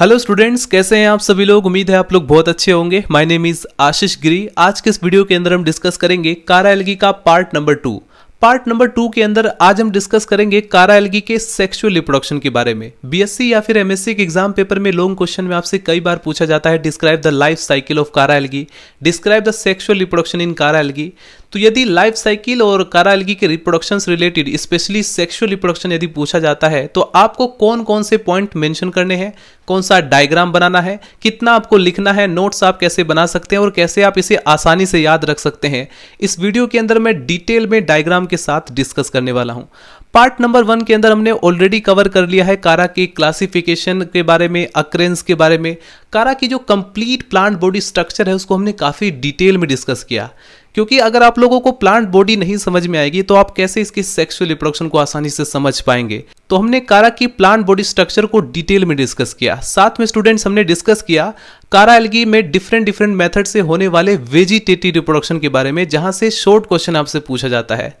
hello students कैसे हैं आप सभी लोग उम्मीद है आप लोग बहुत अच्छे होंगे my name is Ashish Giri आज के इस वीडियो के अंदर हम डिस्कस करेंगे कारा एलगी का part number two part number two के अंदर आज हम डिस्कस करेंगे कारा एलगी के सेक्सुअल रिप्रोडक्शन के बारे में बीएससी या फिर एमएससी के एग्जाम पेपर में लॉन्ग क्वेश्चन में आपसे कई बार पूछा जाता है describe the life cycle of Chara algae describe the sexual reproduction in Chara algae तो यदि लाइफ साइकिल और कारा के reproduction related specially sexual reproduction यदि पूछा जाता है तो आपको कौन कौन से पॉइंट मेंशन करने हैं कौन सा डायग्राम बनाना है कितना आपको लिखना है नोट्स आप कैसे बना सकते हैं और कैसे आप इसे आसानी से याद रख सकते हैं इस वीडियो के अंदर मैं डिटेल में डायग्राम के साथ डिस्कस करने वाला हूँ पार्ट नंबर वन के अंदर हमने ऑलरेडी कवर कर लिया है कारा के क्लासिफिकेशन के बारे में अक्रेंस के बारे में कारा की जो कंप्लीट प्लांट बॉडी स्ट्रक्चर है उसको हमने काफ़ी डिटेल में डिस्कस किया क्योंकि अगर आप लोगों को प्लांट बॉडी नहीं समझ में आएगी तो आप कैसे इसकी सेक्सुअल रिप्रोडक्शन को आसानी से समझ पाएंगे तो हमने कारा की प्लांट बॉडी स्ट्रक्चर को डिटेल में डिस्कस किया साथ में स्टूडेंट्स हमने डिस्कस किया कारा एलगी में डिफरेंट डिफरेंट मेथड से होने वाले वेजिटेटिव रिप्रोडक्शन के बारे में जहां से शॉर्ट क्वेश्चन आपसे पूछा जाता है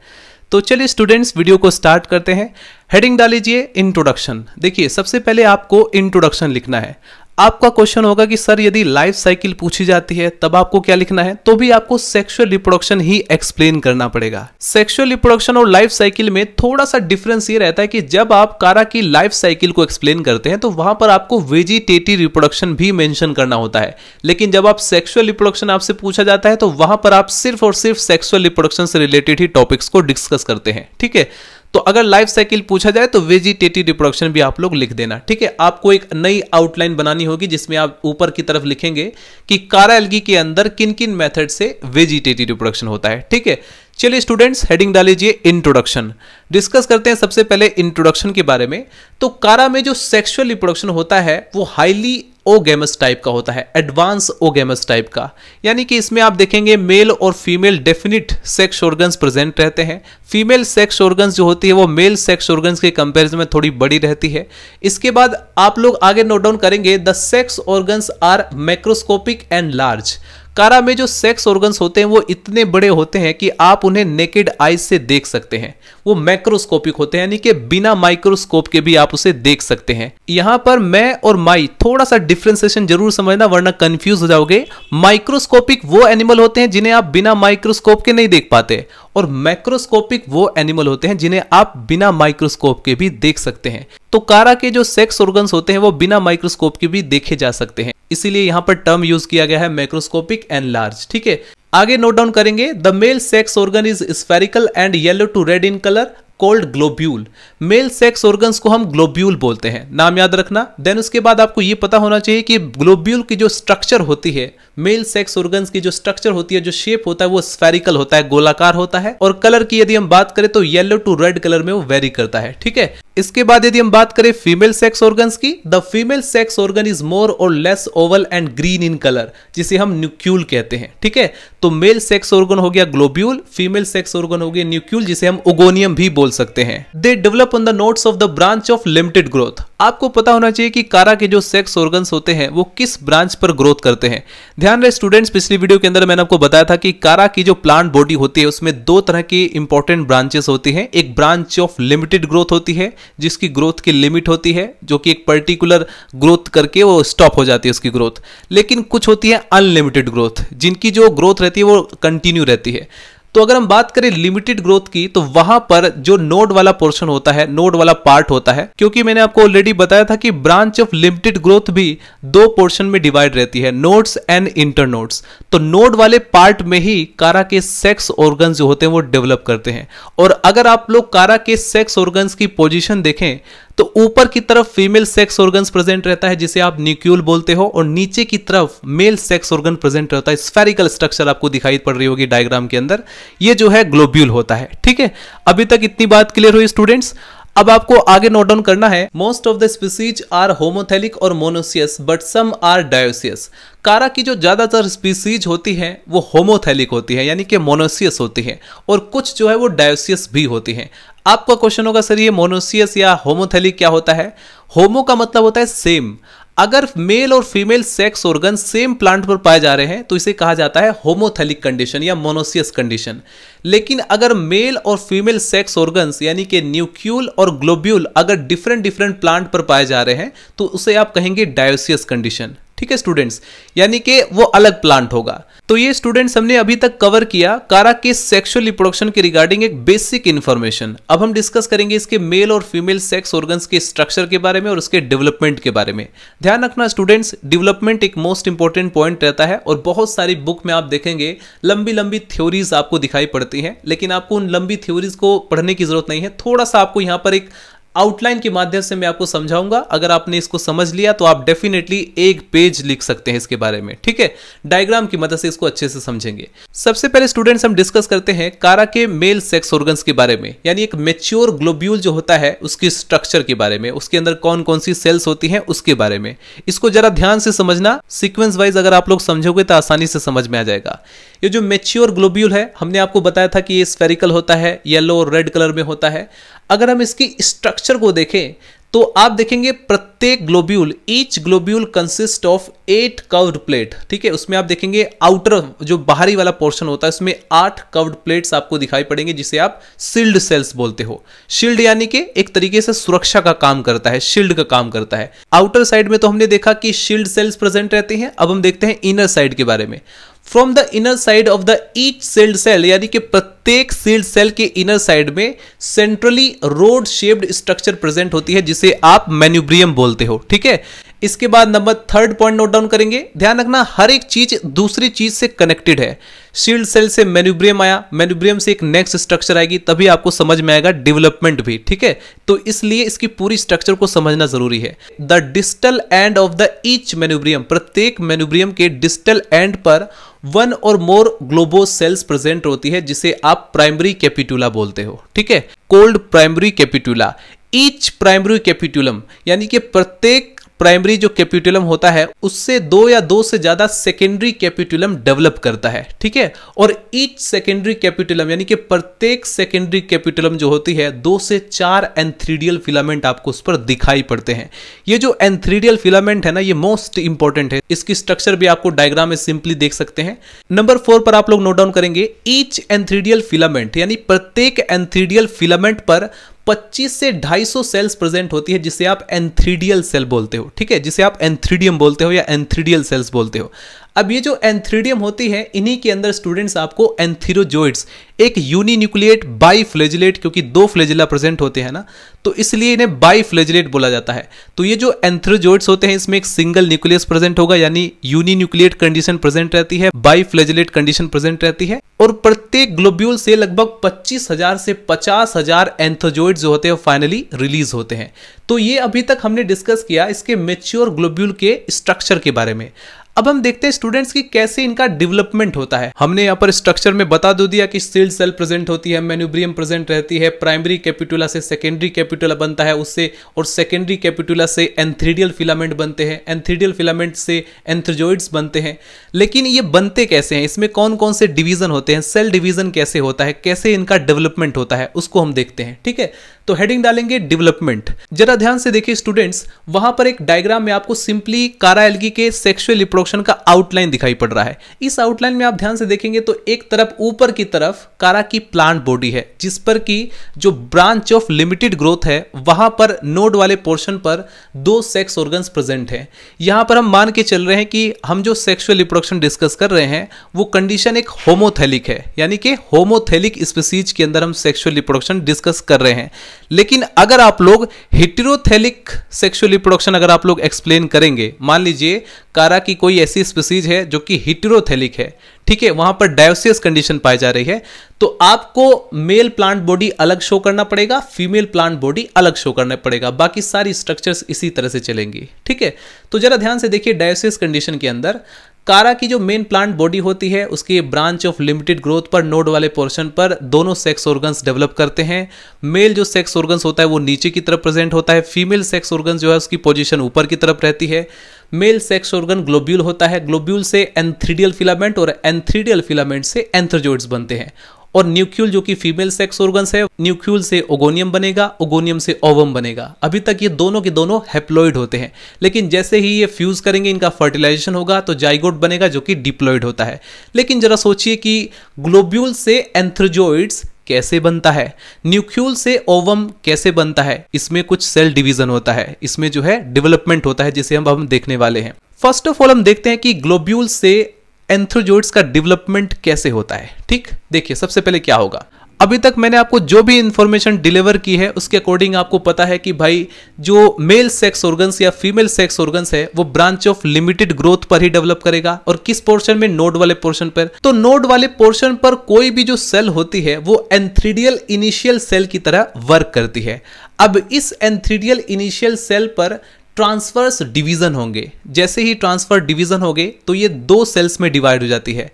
तो चलिए स्टूडेंट्स वीडियो को स्टार्ट करते हैं हेडिंग डाल लीजिए इंट्रोडक्शन देखिए सबसे पहले आपको इंट्रोडक्शन लिखना है आपका क्वेश्चन होगा कि सर यदि लाइफ साइकिल पूछी जाती है तब आपको क्या लिखना है तो भी आपको सेक्सुअल रिप्रोडक्शन ही एक्सप्लेन करना पड़ेगा सेक्सुअल रिप्रोडक्शन और लाइफ साइकिल में थोड़ा सा डिफरेंस ये रहता है कि जब आप कारा की लाइफ साइकिल को एक्सप्लेन करते हैं तो वहां पर आपको वेजिटेटिव रिप्रोडक्शन भी मेंशन करना होता है लेकिन जब आप सेक्सुअल रिप्रोडक्शन आपसे पूछा जाता है तो वहां पर आप सिर्फ और सिर्फ सेक्सुअल रिप्रोडक्शन से रिलेटेड ही टॉपिक्स को डिस्कस करते हैं ठीक है तो अगर लाइफ साइकिल पूछा जाए तो वेजिटेटिव रिप्रोडक्शन भी आप लोग लिख देना ठीक है आपको एक नई आउटलाइन बनानी होगी जिसमें आप ऊपर की तरफ लिखेंगे कि कारा एल्गी के अंदर किन किन मेथड से वेजिटेटिव रिप्रोडक्शन होता है ठीक है चलिए स्टूडेंट्स हेडिंग डाल लीजिए इंट्रोडक्शन डिस्कस करते हैं सबसे पहले इंट्रोडक्शन के बारे में तो कारा में जो सेक्सुअल रिप्रोडक्शन होता है वो हाईली ओगेमस टाइप का होता है एडवांस ओगेमस टाइप का यानी कि इसमें आप देखेंगे मेल और female definite sex organs present रहते हैं फीमेल सेक्स ऑर्गन्स जो होती है वो मेल सेक्स ऑर्गन्स के कंपैरिजन में थोड़ी बड़ी रहती है इसके बाद आप लोग आगे नोट डाउन करेंगे the sex organs are macroscopic and large Chara में जो सेक्स ऑर्गन्स होते हैं वो इतने बड़े होते हैं कि आप उन्हें नेकेड आईज से देख सकते हैं वो मैक्रोस्कोपिक होते हैं यानी कि बिना माइक्रोस्कोप के भी आप उसे देख सकते हैं यहां पर मैं और माई थोड़ा सा डिफ्रेंसिएशन जरूर समझना वरना कंफ्यूज हो जाओगे माइक्रोस्कोपिक वो एनिमल होते हैं जिन्हें आप बिना माइक्रोस्कोप के नहीं देख पाते और मैक्रोस्कोपिक वो एनिमल होते हैं जिन्हें आप बिना माइक्रोस्कोप के भी देख सकते हैं तो कारा के जो सेक्स ऑर्गन्स होते हैं वो बिना माइक्रोस्कोप के भी देखे जा सकते हैं इसीलिए यहां पर टर्म यूज किया गया है मैक्रोस्कोपिक एनलार्ज ठीक है आगे नोट डाउन करेंगे the male sex organ is spherical and yellow to red in colour called globule male sex organs को हम ग्लोब्यूल बोलते हैं नाम याद रखना देन उसके बाद आपको यह पता होना चाहिए कि ग्लोब्यूल की जो स्ट्रक्चर होती है मेल सेक्स ऑर्गन्स की जो स्ट्रक्चर होती है जो शेप होता है वो स्फेरिकल होता है गोलाकार होता है और कलर की यदि हम बात करें तो येलो टू रेड कलर में वो वेरी करता है ठीक है इसके बाद यदि हम बात करें फीमेल सेक्स ऑर्गन्स की the female sex organ is more और less oval and green in colour जिसे हम न्यूक्यूल कहते हैं ठीक है तो मेल सेक्स ऑर्गन हो गया ग्लोब्यूल फीमेल सेक्स ऑर्गन हो गया न्यूक्यूल जिसे हम ओगोनियम भी बोल सकते हैं they develop on the nodes of the branch of limited growth आपको पता होना चाहिए कि कारा के जो सेक्स ऑर्गन्स होते हैं वो किस ब्रांच पर ग्रोथ करते हैं ध्यान रहे स्टूडेंट्स पिछली वीडियो के अंदर मैंने आपको बताया था कि कारा की जो प्लांट बॉडी होती है उसमें दो तरह की इंपॉर्टेंट ब्रांचेस होती हैं एक ब्रांच ऑफ लिमिटेड ग्रोथ होती है जिसकी ग्रोथ की लिमिट होती है जो कि एक पर्टिकुलर ग्रोथ करके वो स्टॉप हो जाती है उसकी ग्रोथ लेकिन कुछ होती है अनलिमिटेड ग्रोथ जिनकी जो ग्रोथ रहती है वो कंटिन्यू रहती है तो अगर हम बात करें लिमिटेड ग्रोथ की तो वहां पर जो नोड वाला पोर्शन होता है नोड वाला पार्ट होता है क्योंकि मैंने आपको ऑलरेडी बताया था कि ब्रांच ऑफ लिमिटेड ग्रोथ भी दो पोर्शन में डिवाइड रहती है नोड्स एंड इंटर नोड्स तो नोड वाले पार्ट में ही कारा के सेक्स ऑर्गन जो होते हैं वो डेवलप करते हैं और अगर आप लोग कारा के सेक्स ऑर्गन की पोजिशन देखें तो ऊपर की तरफ फीमेल सेक्स ऑर्गन प्रेजेंट रहता है जिसे आप न्यूक्यूल बोलते हो और नीचे की तरफ मेल सेक्स ऑर्गन प्रेजेंट रहता है स्फेरिकल स्ट्रक्चर आपको दिखाई पड़ रही होगी डायग्राम के अंदर ये जो है ग्लोब्यूल होता है ठीक है अभी तक इतनी बात क्लियर हुई स्टूडेंट्स अब आपको आगे नोट डाउन करना है most of the species are homothallic और monoecious but some are dioecious Chara की जो ज़्यादातर स्पीसीज होती है वो होमोथेलिक होती है यानी कि मोनोसियस होती है और कुछ जो है वो डायोसियस भी होती है आपका क्वेश्चन होगा सर ये मोनोसियस या होमोथेलिक क्या होता है होमो का मतलब होता है सेम अगर मेल और female sex organ same plant पर पाए जा रहे हैं तो इसे कहा जाता है होमोथेलिक कंडीशन या मोनोसियस कंडीशन लेकिन अगर मेल और फीमेल सेक्स ऑर्गन्स यानी कि न्यूक्यूल और ग्लोब्यूल अगर डिफरेंट डिफरेंट प्लांट पर पाए जा रहे हैं तो उसे आप कहेंगे डायोसियस कंडीशन ठीक है स्टूडेंट्स यानी कि वो अलग प्लांट होगा तो ये स्टूडेंट्स हमने अभी तक कवर किया कारा के सेक्सुअल रिप्रोडक्शन के रिगार्डिंग एक बेसिक इन्फॉर्मेशन अब हम डिस्कस करेंगे इसके मेल और फीमेल सेक्स ऑर्गन्स के स्ट्रक्चर के बारे में और उसके डेवलपमेंट के बारे में ध्यान रखना स्टूडेंट्स डेवलपमेंट एक मोस्ट इंपॉर्टेंट पॉइंट रहता है और बहुत सारी बुक में आप देखेंगे लंबी लंबी थ्योरीज आपको दिखाई पड़ती हैं लेकिन आपको उन लंबी थ्योरीज को पढ़ने की जरूरत नहीं है थोड़ा सा आपको यहाँ पर एक आउटलाइन के माध्यम से मैं आपको समझाऊंगा अगर आपने इसको समझ लिया तो आप डेफिनेटली एक पेज लिख सकते हैं इसके बारे में ठीक है डायग्राम की मदद से इसको अच्छे से समझेंगे सबसे पहले स्टूडेंट्स हम डिस्कस करते हैं कारा के मेल सेक्स ऑर्गन्स के बारे में यानी एक मेच्योर ग्लोब्यूल जो होता है उसकी स्ट्रक्चर के बारे में उसके अंदर कौन कौन सी सेल्स होती है उसके बारे में इसको जरा ध्यान से समझना सिक्वेंस वाइज अगर आप लोग समझोगे तो आसानी से समझ में आ जाएगा ये जो मेच्योर ग्लोब्यूल है हमने आपको बताया था कि ये स्पेरिकल होता है येलो और रेड कलर में होता है अगर हम इसकी स्ट्रक्चर को देखें तो आप देखेंगे प्रत्येक globule each globule consist of eight curved plate ठीक है उसमें आप देखेंगे आउटर जो बाहरी वाला पोर्शन होता है उसमें आठ कर्व्ड प्लेट्स आपको दिखाई पड़ेंगे जिसे आप शील्ड सेल्स बोलते हो शील्ड यानी कि एक तरीके से सुरक्षा का काम करता है शील्ड का काम करता है आउटर साइड में तो हमने देखा कि शील्ड सेल्स प्रेजेंट रहते हैं अब हम देखते हैं इनर साइड के बारे में from the inner side of the each shield cell यानी कि प्रत्येक सील्ड सेल के इनर साइड में centrally rod shaped structure present होती है जिसे आप मेन्यूब्रियम बोलते हो ठीक है इसके बाद number third point note down करेंगे ध्यान रखना हर एक चीज दूसरी चीज से कनेक्टेड है शील्ड सेल से मेन्यूब्रियम आया मेन्यूब्रियम से एक नेक्स्ट स्ट्रक्चर आएगी तभी आपको समझ में आएगा डेवलपमेंट भी ठीक है तो इसलिए इसकी पूरी स्ट्रक्चर को समझना जरूरी है the distal end of the each manubrium प्रत्येक मेन्यूब्रियम के डिस्टल एंड पर वन और मोर ग्लोबो सेल्स प्रेजेंट होती है जिसे आप प्राइमरी कैपिटुला बोलते हो ठीक है called primary capitula each primary capitulum यानी कि प्रत्येक प्राइमरी जो कैपिटुलम होता है उससे दो या दो से ज्यादा सेकेंडरी कैपिटुलम डेवलप करता है ठीक है और ईच सेकेंडरी कैपिटुलम यानी कि प्रत्येक सेकेंडरी कैपिटुलम जो होती है दो से चार एंथ्रीडियल फिलामेंट आपको उस पर दिखाई पड़ते हैं ये जो एंथ्रीडियल फिलामेंट है ना ये मोस्ट इंपॉर्टेंट है इसकी स्ट्रक्चर भी आपको डायग्राम में सिंपली देख सकते हैं नंबर फोर पर आप लोग नोट डाउन करेंगे ईच एंथ्रीडियल फिलामेंट यानी प्रत्येक एंथ्रीडियल फिलामेंट पर 25 से 250 सेल्स प्रेजेंट होती है जिसे आप एंथ्रीडियल सेल बोलते हो ठीक है जिसे आप एंथ्रीडियम बोलते हो या एंथ्रीडियल सेल्स बोलते हो अब ये जो एंथ्रीडियम होती है इन्हीं के अंदर स्टूडेंट्स आपको एंथीरोजोइड्स एक यूनिन्यूक्लिएट बाई फ्लेजिलेट क्योंकि दो फ्लेजिला प्रेजेंट होते हैं ना तो इसलिए इन्हें बाई फ्लेजिलेट बोला जाता है तो ये जो एंथ्रोजोइड्स होते हैं इसमें एक सिंगल न्यूक्लियस प्रेजेंट होगा यानी यूनिन्यूक्लिएट कंडीशन प्रेजेंट रहती है बाई फ्लेजिलेट कंडीशन प्रेजेंट रहती है और प्रत्येक ग्लोब्यूल से लगभग पच्चीस हजार से पचास हजार एंथोजोइड जो होते हैं फाइनली रिलीज होते हैं तो ये अभी तक हमने डिस्कस किया इसके मेच्योर ग्लोब्यूल के स्ट्रक्चर के बारे में अब हम देखते हैं स्टूडेंट्स की कैसे इनका डेवलपमेंट होता है हमने यहाँ पर स्ट्रक्चर में बता दो दिया कि सील्ड सेल प्रेजेंट होती है मेन्यूब्रियम प्रेजेंट रहती है प्राइमरी कैपिटुला से सेकेंडरी कैपिटुला बनता है उससे और सेकेंडरी कैपिटुला से एंथ्रीडियल फिलामेंट बनते हैं एंथ्रीडियल फिलामेंट से एंथ्रोजोइड्स बनते हैं लेकिन ये बनते कैसे हैं इसमें कौन कौन से डिवीजन होते हैं सेल डिवीजन कैसे होता है कैसे इनका डेवलपमेंट होता है उसको हम देखते हैं ठीक है तो हेडिंग डालेंगे डेवलपमेंट जरा ध्यान से देखिए स्टूडेंट्स वहां पर एक डायग्राम में आपको सिंपली कारा एलगी के सेक्सुअल रिप्रोडक्शन का आउटलाइन दिखाई पड़ रहा है इस आउटलाइन में आप ध्यान से देखेंगे तो एक तरफ ऊपर की तरफ कारा की प्लांट बॉडी है जिस पर की जो ब्रांच ऑफ लिमिटेड ग्रोथ है वहां पर नोड वाले पोर्शन पर दो सेक्स ऑर्गन्स प्रेजेंट है यहां पर हम मान के चल रहे हैं कि हम जो सेक्सुअल रिप्रोडक्शन डिस्कस कर रहे हैं वो कंडीशन एक होमोथेलिक है यानी कि होमोथेलिक स्पीसीज के अंदर हम सेक्सुअल रिप्रोडक्शन डिस्कस कर रहे हैं लेकिन अगर आप लोग हिटरोथेलिक सेक्सुअल रिप्रोडक्शन अगर आप लोग एक्सप्लेन करेंगे मान लीजिए कारा की कोई ऐसी स्पीसीज है जो कि हिटरोथेलिक है ठीक है वहां पर डायोसियस कंडीशन पाई जा रही है तो आपको मेल प्लांट बॉडी अलग शो करना पड़ेगा फीमेल प्लांट बॉडी अलग शो करना पड़ेगा बाकी सारी स्ट्रक्चर्स इसी तरह से चलेंगी ठीक है तो जरा ध्यान से देखिए डायोसियस कंडीशन के अंदर कारा की जो मेन प्लांट बॉडी होती है उसकी ब्रांच ऑफ लिमिटेड ग्रोथ पर नोड वाले पोर्शन पर दोनों सेक्स ऑर्गन्स डेवलप करते हैं मेल जो सेक्स ऑर्गन्स होता है वो नीचे की तरफ प्रेजेंट होता है फीमेल सेक्स ऑर्गन जो है उसकी पोजीशन ऊपर की तरफ रहती है मेल सेक्स ऑर्गन ग्लोब्यूल होता है ग्लोब्यूल से एंथ्रीडियल फिलामेंट और एंथ्रीडियल फिलामेंट से एंथ्रोजोइड्स बनते हैं और न्यूक्यूल जो कि फीमेल सेक्स ऑर्गन्स है न्यूक्यूल से ओगोनियम बनेगा ओगोनियम से ओवम बनेगा अभी तक ये दोनों के दोनों हेप्लॉइड होते हैं लेकिन जैसे ही ये फ्यूज करेंगे इनका फर्टिलाइजेशन होगा तो जाइगोट बनेगा जो कि डिप्लॉइड होता है लेकिन जरा सोचिए कि ग्लोब्यूल से एंथ्रोजोइड्स कैसे बनता है न्यूक्यूल से ओवम कैसे बनता है इसमें कुछ सेल डिवीजन होता है इसमें जो है डेवलपमेंट होता है जिसे हम हम देखने वाले हैं फर्स्ट ऑफ ऑल हम देखते हैं कि ग्लोब्यूल से एंथ्रोजोइड्स का डेवलपमेंट कैसे होता है ठीक देखिए सबसे पहले क्या होगा अभी तक मैंने आपको जो भी इंफॉर्मेशन डिलीवर की है उसके अकॉर्डिंग आपको पता है कि भाई जो मेल सेक्स ऑर्गन्स या फीमेल सेक्स ऑर्गन्स है वो ब्रांच ऑफ लिमिटेड ग्रोथ पर ही डेवलप करेगा और किस पोर्शन में नोड वाले पोर्शन पर तो नोड वाले पोर्शन पर कोई भी जो सेल होती है वो एंथ्रीडियल इनिशियल सेल की तरह वर्क करती है अब इस एंथ्रीडियल इनिशियल सेल पर ट्रांसफर्स डिवीज़न होंगे जैसे ही ट्रांसफर डिवीज़न हो गए तो ये दो सेल्स में डिवाइड हो जाती है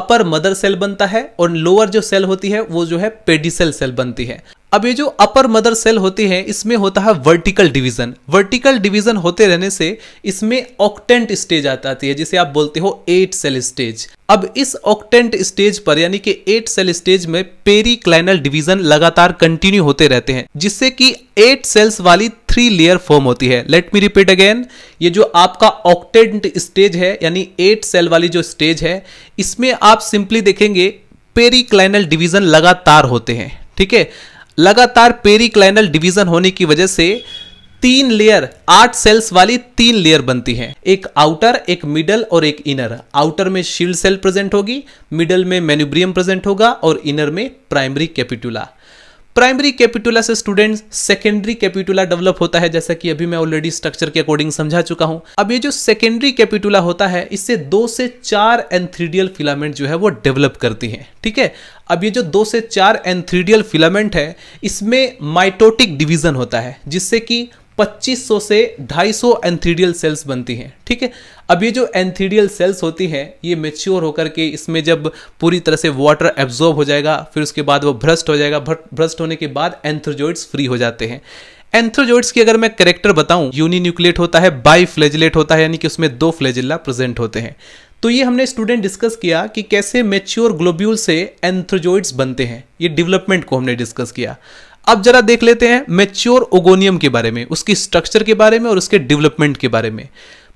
अपर मदर सेल बनता है और लोअर जो सेल होती है वो जो है पेडिसेल सेल बनती है अब ये जो अपर मदर सेल होती है इसमें होता है वर्टिकल डिवीजन वर्टिकल डिवीजन होते रहने से इसमें ऑक्टेंट स्टेज आता आती है जिसे आप बोलते हो एट सेल स्टेज अब इस ऑक्टेंट स्टेज पर यानी कि एट सेल स्टेज में पेरी क्लाइनल डिवीजन लगातार कंटिन्यू होते रहते हैं जिससे कि एट सेल्स वाली थ्री लेयर फॉर्म होती है लेट मी रिपीट अगेन ये जो आपका ऑक्टेंट स्टेज है यानी एट सेल वाली जो स्टेज है इसमें आप सिंपली देखेंगे पेरिक्लाइनल डिवीजन लगातार होते हैं ठीक है लगातार पेरिक्लाइनल डिवीजन होने की वजह से तीन लेयर आठ सेल्स वाली तीन लेयर बनती हैं एक आउटर एक मिडल और एक इनर आउटर में शील्ड सेल प्रेजेंट होगी मिडल में मेन्यूब्रियम प्रेजेंट होगा और इनर में प्राइमरी कैपिटुला प्राइमरी कैपिटुला से स्टूडेंट सेकेंडरी कैपिटुला डेवलप होता है जैसा कि अभी मैं ऑलरेडी स्ट्रक्चर के अकॉर्डिंग समझा चुका हूं अब ये जो सेकेंडरी कैपिटुला होता है इससे दो से चार एंथ्रीडियल फिलामेंट जो है वो डेवलप करती है ठीक है अब ये जो दो से चार एंथ्रीडियल फिलामेंट है इसमें माइटोटिक डिवीजन होता है जिससे कि 2500 से 250 एंथीडियल सेल्स बनती हैं ठीक है अब ये जो एंथीडियल सेल्स होती हैं ये मेच्योर होकर के इसमें जब पूरी तरह से वाटर एब्जॉर्ब हो जाएगा फिर उसके बाद वो भ्रष्ट हो जाएगा भ्रष्ट होने के बाद एंथ्रोजोइड्स फ्री हो जाते हैं एंथ्रोजोइड्स की अगर मैं करेक्टर बताऊं यूनिन्यूक्लेट होता है बाई फ्लेजिलेट होता है यानी कि उसमें दो फ्लेजिला प्रेजेंट होते हैं तो ये हमने स्टूडेंट डिस्कस किया कि कैसे मेच्योर ग्लोब्यूल से एंथ्रोजोइड्स बनते हैं ये डेवलपमेंट को हमने डिस्कस किया अब जरा देख लेते हैं मेच्योर ओगोनियम के बारे में उसकी स्ट्रक्चर के बारे में और उसके डेवलपमेंट के बारे में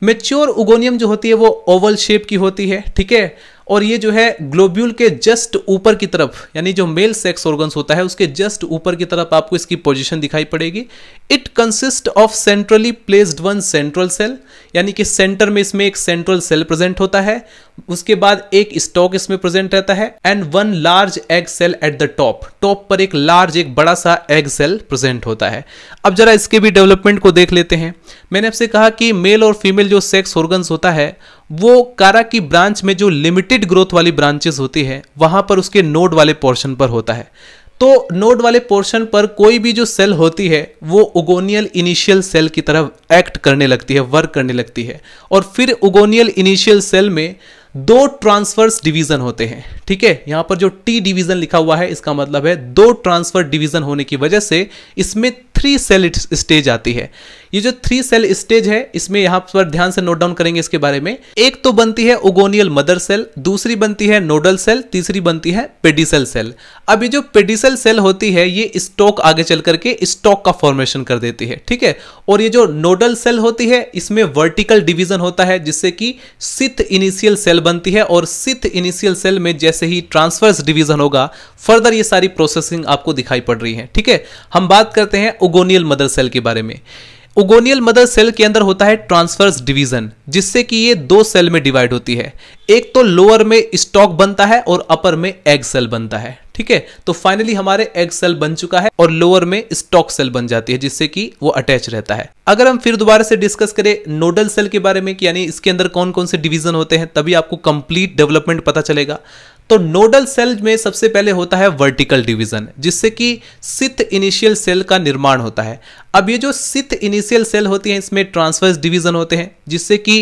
मेच्योर ओगोनियम जो होती है वो ओवल शेप की होती है ठीक है और ये जो है ग्लोब्यूल के जस्ट ऊपर की तरफ यानी जो मेल सेक्स ऑर्गन्स होता है उसके जस्ट ऊपर की तरफ आपको इसकी पोजीशन दिखाई पड़ेगी it consist of centrally placed one central cell यानी कि सेंटर में इसमें एक सेंट्रल सेल प्रेजेंट होता है उसके बाद एक स्टॉक इसमें प्रेजेंट रहता है and one large egg cell at the top top पर एक लार्ज एक बड़ा सा एग सेल प्रेजेंट होता है अब जरा इसके भी डेवलपमेंट को देख लेते हैं मैंने आपसे कहा कि मेल और फीमेल जो सेक्स ऑर्गन्स होता है वो कारा की ब्रांच में जो लिमिटेड ग्रोथ वाली ब्रांचेस होती है वहां पर उसके नोड वाले पोर्शन पर होता है तो नोड वाले पोर्शन पर कोई भी जो सेल होती है वो उगोनियल इनिशियल सेल की तरह एक्ट करने लगती है वर्क करने लगती है और फिर उगोनियल इनिशियल सेल में दो ट्रांसफर्स डिवीजन होते हैं ठीक है यहां पर जो टी डिवीजन लिखा हुआ है इसका मतलब है दो ट्रांसफर डिवीजन होने की वजह से इसमें थ्री सेल स्टेज आती है ये जो थ्री सेल स्टेज है इसमें यहां पर ध्यान से नोट डाउन करेंगे इसके बारे में एक तो बनती है ओगोनियल मदर सेल दूसरी बनती है नोडल सेल तीसरी बनती है पेडिसल सेल अब ये जो पेडिसल सेल होती है ये स्टॉक आगे चल करके स्टॉक का फॉर्मेशन कर देती है ठीक है और ये जो नोडल सेल होती है इसमें वर्टिकल डिविजन होता है जिससे कि सिथ इनिशियल सेल बनती है और सिथ इनिशियल सेल में जैसे ही ट्रांसफर्स डिविजन होगा फर्दर ये सारी प्रोसेसिंग आपको दिखाई पड़ रही है ठीक है हम बात करते हैं ओगोनियल मदर सेल के बारे में ओगोनियल मदर सेल के अंदर होता है ट्रांसफर्स डिवीजन जिससे कि ये दो सेल में डिवाइड होती है एक तो लोअर में स्टॉक बनता है और अपर में एग सेल बनता है ठीक है तो फाइनली हमारे एग सेल बन चुका है और लोअर में स्टॉक सेल बन जाती है जिससे कि वो अटैच रहता है अगर हम फिर दोबारा से डिस्कस करें नोडल सेल के बारे में कि यानी इसके अंदर कौन कौन से डिवीजन होते हैं तभी आपको कंप्लीट डेवलपमेंट पता चलेगा तो नोडल सेल में सबसे पहले होता है वर्टिकल डिवीजन जिससे कि सिथ इनिशियल सेल का निर्माण होता है अब ये जो सिथ इनिशियल सेल होती है इसमें ट्रांसवर्स डिवीजन होते हैं जिससे कि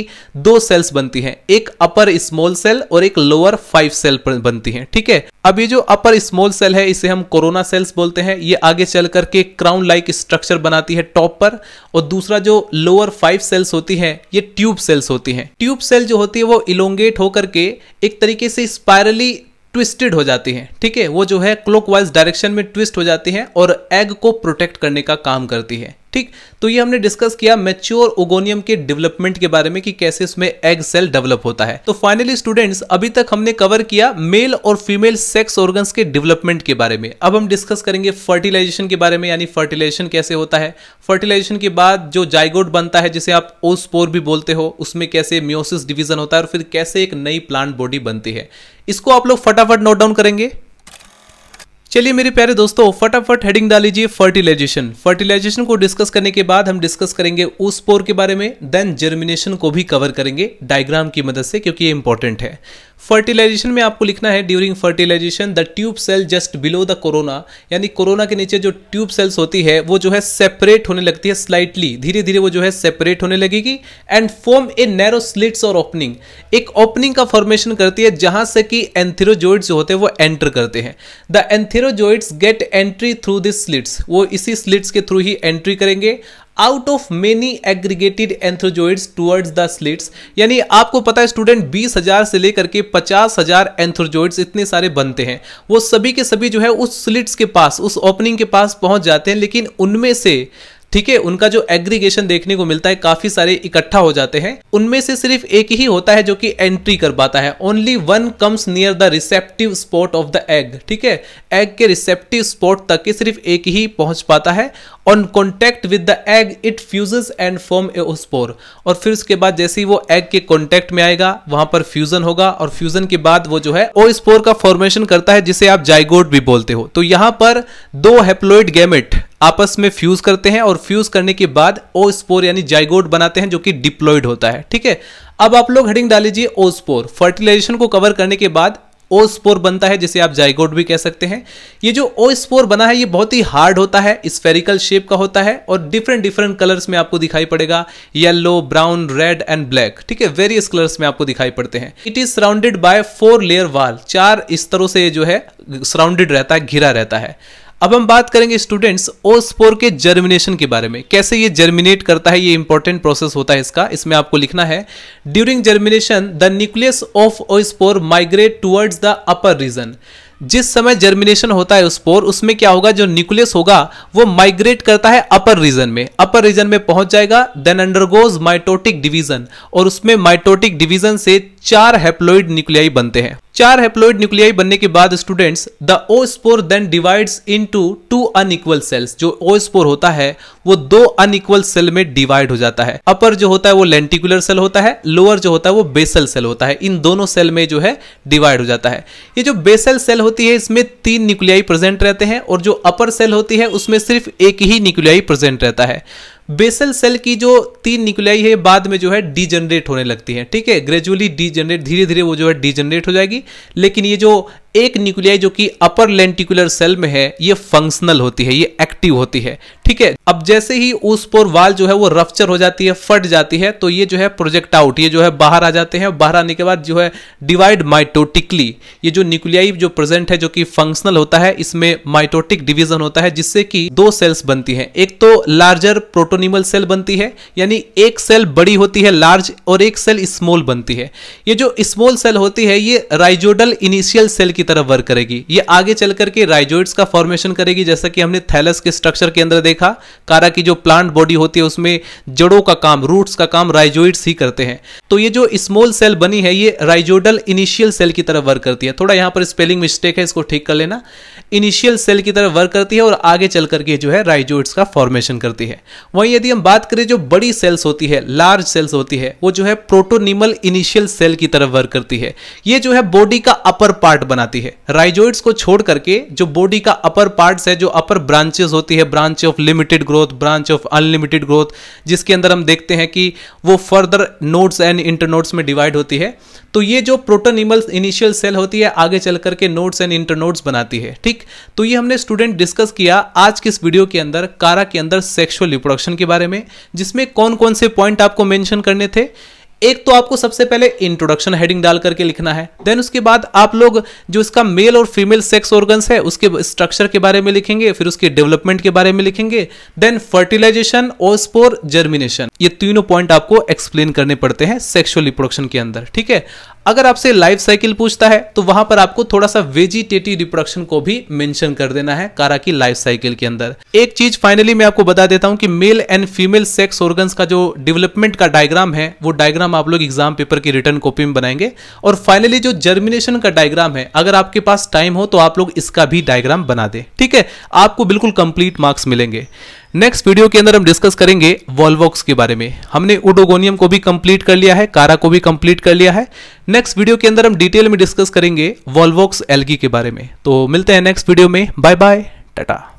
दो सेल्स बनती हैं एक अपर स्मॉल सेल और एक लोअर फाइव सेल बनती हैं ठीक है अब ये जो अपर स्मॉल सेल है इसे हम कोरोना सेल्स बोलते हैं ये आगे चल करके क्राउन लाइक स्ट्रक्चर बनाती है टॉप पर और दूसरा जो लोअर फाइव सेल्स होती है ये ट्यूब सेल्स होती है ट्यूब सेल जो होती है वो इलोंगेट होकर के एक तरीके से स्पायरली ट्विस्टेड हो जाती है ठीक है वो जो है क्लॉकवाइज डायरेक्शन में ट्विस्ट हो जाती है और एग को प्रोटेक्ट करने का काम करती है ठीक तो ये हमने डिस्कस किया मेच्योर ओगोनियम के डेवलपमेंट के बारे में कि कैसे उसमें एग सेल डेवलप होता है तो फाइनली स्टूडेंट्स अभी तक हमने कवर किया मेल और फीमेल सेक्स ऑर्गन्स के डेवलपमेंट के बारे में अब हम डिस्कस करेंगे फर्टिलाइजेशन के बारे में यानी फर्टिलाइजेशन कैसे होता है फर्टिलाइजेशन के बाद जो जाइगोड बनता है जिसे आप ओस्पोर भी बोलते हो उसमें कैसे म्योसिस डिवीजन होता है और फिर कैसे एक नई प्लांट बॉडी बनती है इसको आप लोग फटाफट नोट डाउन करेंगे चलिए मेरे प्यारे दोस्तों फटाफट हेडिंग डाल लीजिए फर्टिलाइजेशन फर्टिलाइजेशन को डिस्कस करने के बाद हम डिस्कस करेंगे उस पोर के बारे में देन जर्मिनेशन को भी कवर करेंगे डायग्राम की मदद से क्योंकि ये इंपॉर्टेंट है फर्टिलाइजेशन में आपको लिखना है during fertilisation the tube cell just below the corona यानी कोरोना के नीचे जो ट्यूब सेल्स होती है वो जो है सेपरेट होने लगती है स्लाइटली धीरे धीरे वो जो है सेपरेट होने लगेगी and form a narrow slits और ओपनिंग एक ओपनिंग का फॉर्मेशन करती है जहां से कि एंथेरोजोइड्स जो होते हैं वो एंटर करते हैं the antherozoids get entry through this slits वो इसी स्लिट्स के थ्रू ही एंट्री करेंगे out of many aggregated antherozoids towards the slits यानी आपको पता है स्टूडेंट बीस हजार से लेकर के पचास हजार एंथ्रोजोइड्स इतने सारे बनते हैं वो सभी के सभी जो है उस स्लिट्स के पास उस ओपनिंग के पास पहुंच जाते हैं लेकिन उनमें से ठीक है उनका जो एग्रीगेशन देखने को मिलता है काफी सारे इकट्ठा हो जाते हैं उनमें से सिर्फ एक ही होता है जो कि एंट्री कर पाता है only one comes near the receptive spot of the egg ठीक है एग के रिसेप्टिव स्पॉट तक सिर्फ एक ही पहुंच पाता है on contact with the egg it fuses and form a spore और फिर उसके बाद जैसे ही वो एग के कॉन्टेक्ट में आएगा वहां पर फ्यूजन होगा और फ्यूजन के बाद वो जो है ओ स्पोर का फॉर्मेशन करता है जिसे आप जाइगोट भी बोलते हो तो यहां पर दो हेप्लोइड गैमेट आपस में फ्यूज करते हैं और फ्यूज करने के बाद ओ स्पोर यानी जाइगोड बनाते हैं जो कि डिप्लॉयड होता है ठीक है अब आप लोग हेडिंग डाल लीजिए ओ स्पोर फर्टिलाइजेशन को कवर करने के बाद ओ स्पोर बनता है जिसे आप जाइगोड भी कह सकते हैं ये जो ओ स्पोर बना है ये बहुत ही हार्ड होता है स्फेरिकल शेप का होता है और डिफरेंट डिफरेंट कलर्स में आपको दिखाई पड़ेगा yellow brown red and black ठीक है वेरियस कलर्स में आपको दिखाई पड़ते हैं it is surrounded by four layer wall चार स्तरों से जो है सराउंडेड रहता है घिरा रहता है अब हम बात करेंगे स्टूडेंट्स ओस्पोर के जर्मिनेशन के बारे में कैसे ये जर्मिनेट करता है ये इंपॉर्टेंट प्रोसेस होता है इसका इसमें आपको लिखना है during germination the nucleus of oospore migrate towards the upper region जिस समय जर्मिनेशन होता है स्पोर उसमें क्या होगा जो न्यूक्लियस होगा वो माइग्रेट करता है अपर रीजन में अपर रीजन में पहुंच जाएगा देन अंडरगोज माइटोटिक डिवीजन और उसमें माइटोटिक डिवीजन से चार हेप्लोइड न्यूक्लियाई बनते हैं चार हेप्लोइड न्यूक्लियाई बनने के बाद students the oospore then divides into two unequal cells जो ओ स्पोर होता है वो दो अनइक्वल सेल में डिवाइड हो जाता है अपर जो होता है वो लेंटिकुलर सेल होता है लोअर जो होता है वो बेसल सेल होता है इन दोनों सेल में जो है डिवाइड हो जाता है ये जो बेसल सेल होती है इसमें तीन न्यूक्लियाई प्रेजेंट रहते हैं और जो अपर सेल होती है उसमें सिर्फ एक ही न्यूक्लियाई प्रेजेंट रहता है बेसल सेल की जो तीन निकुलाई है बाद में जो है डीजनरेट होने लगती है ठीक है ग्रेजुअली डीजनरेट धीरे धीरे वो जो है डीजनरेट हो जाएगी लेकिन ये जो एक न्यूक्लियाई जो कि अपर लेंटिकुलर सेल में है ये फंक्शनल होती है ये एक्टिव होती है ठीक है अब जैसे ही उस पोर वाल जो है वो रफ्चर हो जाती है फट जाती है तो ये जो है प्रोजेक्ट आउट ये जो है बाहर आ जाते हैं बाहर आने के बाद जो है डिवाइड माइटोटिकली ये जो न्यूक्लियाई जो प्रेजेंट है जो कि फंक्शनल होता है इसमें माइटोटिक डिविजन होता है जिससे कि दो सेल्स बनती है एक तो लार्जर प्रोटोनिमल सेल बनती है यानी एक सेल बड़ी होती है लार्ज और एक सेल स्मॉल बनती है ये जो स्मॉल सेल होती है ये राइजोडल इनिशियल सेल की की तरफ वर्क करेगी ये आगे चल करके राइजोइड्स का फॉर्मेशन करेगी जैसा कि हमने थैलस के स्ट्रक्चर के अंदर देखा कारा की जो प्लांट बॉडी होती है उसमें जड़ों का काम रूट्स का काम राइजोइड्स ही करते हैं तो ये जो स्मॉल सेल बनी है ये राइजोडल इनिशियल सेल की तरफ वर्क करती है थोड़ा यहां पर स्पेलिंग मिस्टेक है इसको ठीक कर लेना इनिशियल सेल की तरह वर्क करती है और आगे चल करके जो है राइजोइड्स का फॉर्मेशन करती है वहीं यदि हम बात करें जो बड़ी सेल्स होती है लार्ज सेल्स होती है वो जो है प्रोटोनिमल इनिशियल सेल की तरह वर्क करती है ये जो है बॉडी का अपर पार्ट बनाती है राइजोइड्स को छोड़ करके जो बॉडी का अपर पार्ट है जो अपर ब्रांचेस होती है branch of limited growth branch of unlimited growth जिसके अंदर हम देखते हैं कि वो फर्दर नोट्स एंड इंटरनोट्स में डिवाइड होती है तो ये जो प्रोटोनिमल इनिशियल सेल होती है आगे चल करके नोट्स एंड इंटरनोट्स बनाती है ठीक तो ये हमने स्टूडेंट डिस्कस किया आज के इस वीडियो के अंदर कारा के अंदर सेक्शुअल रिप्रोडक्शन के बारे में जिसमें कौन कौन से पॉइंट आपको मैंशन करने थे एक तो आपको सबसे पहले इंट्रोडक्शन हेडिंग डाल करके लिखना है देन उसके बाद आप लोग जो इसका मेल और फीमेल सेक्स ऑर्गन्स है उसके स्ट्रक्चर के बारे में लिखेंगे फिर उसके डेवलपमेंट के बारे में लिखेंगे देन फर्टिलाइजेशन और स्पोर जर्मिनेशन ये तीनों पॉइंट आपको एक्सप्लेन करने पड़ते हैं सेक्सुअल रिप्रोडक्शन के अंदर ठीक है अगर आपसे लाइफ साइकिल पूछता है तो वहां पर आपको थोड़ा सा वेजिटेटिव रिप्रोडक्शन को भी मेंशन कर देना है कारा की लाइफ साइकिल के अंदर एक चीज फाइनली मैं आपको बता देता हूं कि male and female sex organs का जो डेवलपमेंट का डायग्राम है वो डायग्राम आप लोग एग्जाम पेपर की रिटर्न कॉपी में बनाएंगे और फाइनली जो जर्मिनेशन का डायग्राम है अगर आपके पास टाइम हो तो आप लोग इसका भी डायग्राम बना दे ठीक है आपको बिल्कुल कंप्लीट मार्क्स मिलेंगे नेक्स्ट वीडियो के अंदर हम डिस्कस करेंगे वॉल्वॉक्स के बारे में हमने उडोगोनियम को भी कंप्लीट कर लिया है कारा को भी कंप्लीट कर लिया है नेक्स्ट वीडियो के अंदर हम डिटेल में डिस्कस करेंगे वॉल्वॉक्स एलगी के बारे में तो मिलते हैं नेक्स्ट वीडियो में बाय बाय टाटा